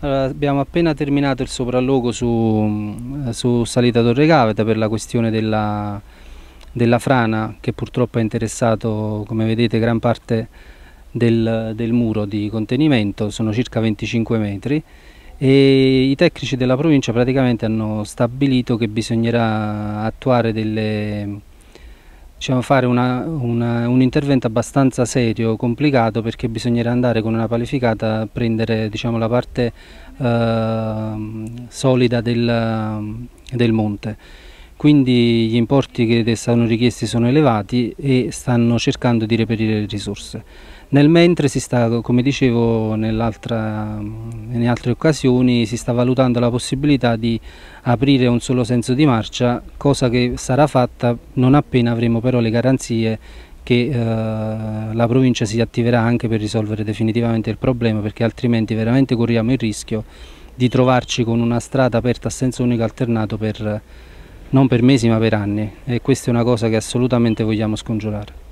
Allora, abbiamo appena terminato il sopralluogo su, eh, su Salita Torre Gaveta per la questione della, della, frana che purtroppo ha interessato, come vedete, gran parte del, del muro di contenimento, sono circa 25 metri e i tecnici della provincia praticamente hanno stabilito che bisognerà attuare delle diciamo, fare una, una, un intervento abbastanza serio, complicato perché bisognerà andare con una qualificata a prendere diciamo, la parte eh, solida del, del monte quindi gli importi che te stanno richiesti sono elevati e stanno cercando di reperire le risorse. Nel mentre si sta, come dicevo in altre occasioni, si sta valutando la possibilità di aprire un solo senso di marcia, cosa che sarà fatta non appena avremo però le garanzie che eh, la provincia si attiverà anche per risolvere definitivamente il problema, perché altrimenti veramente corriamo il rischio di trovarci con una strada aperta a senso unico alternato per non per mesi ma per anni e questa è una cosa che assolutamente vogliamo scongiurare.